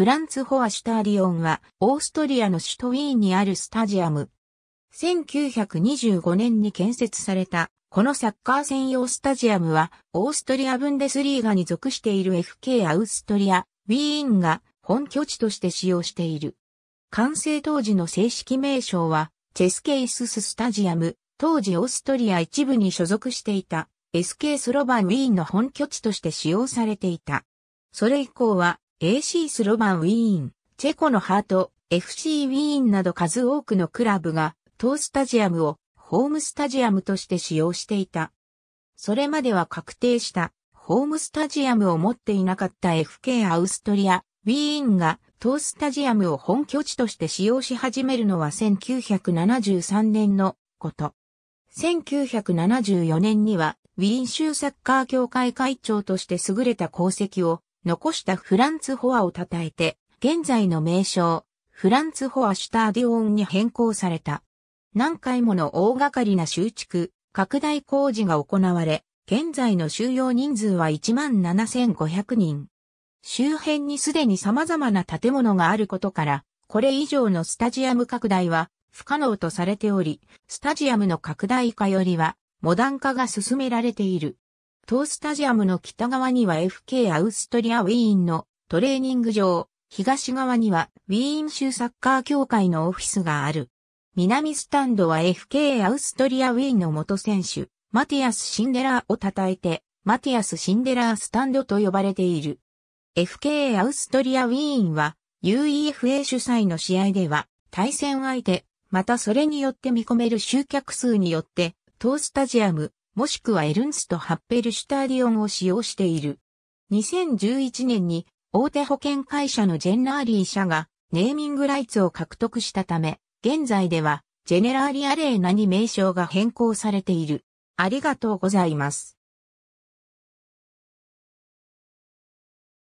フランツ・ホア・シュターリオンは、オーストリアの首都ウィーンにあるスタジアム。1925年に建設された、このサッカー専用スタジアムは、オーストリアブンデスリーガに属している FK アウストリア、ウィーンが本拠地として使用している。完成当時の正式名称は、チェスケイスススタジアム、当時オーストリア一部に所属していた、SK スロバンウィーンの本拠地として使用されていた。それ以降は、AC スロバンウィーン、チェコのハート、FC ウィーンなど数多くのクラブが当スタジアムをホームスタジアムとして使用していた。それまでは確定したホームスタジアムを持っていなかった FK アウストリア、ウィーンが当スタジアムを本拠地として使用し始めるのは1973年のこと。1974年にはウィーン州サッカー協会会長として優れた功績を残したフランツ・ホアを称えて、現在の名称、フランツ・ホア・シュターディオンに変更された。何回もの大掛かりな修築、拡大工事が行われ、現在の収容人数は17,500人。周辺にすでに様々な建物があることから、これ以上のスタジアム拡大は不可能とされており、スタジアムの拡大化よりはモダン化が進められている。当スタジアムの北側には FK アウストリアウィーンのトレーニング場、東側にはウィーン州サッカー協会のオフィスがある。南スタンドは FK アウストリアウィーンの元選手、マティアス・シンデラーを称えて、マティアス・シンデラースタンドと呼ばれている。FK アウストリアウィーンは UEFA 主催の試合では対戦相手、またそれによって見込める集客数によって、当スタジアム、もしくはエルンスト・ハッペルシュターディオンを使用している。2011年に大手保険会社のジェンラーリー社がネーミングライツを獲得したため、現在ではジェネラーリアレーナに名称が変更されている。ありがとうございます。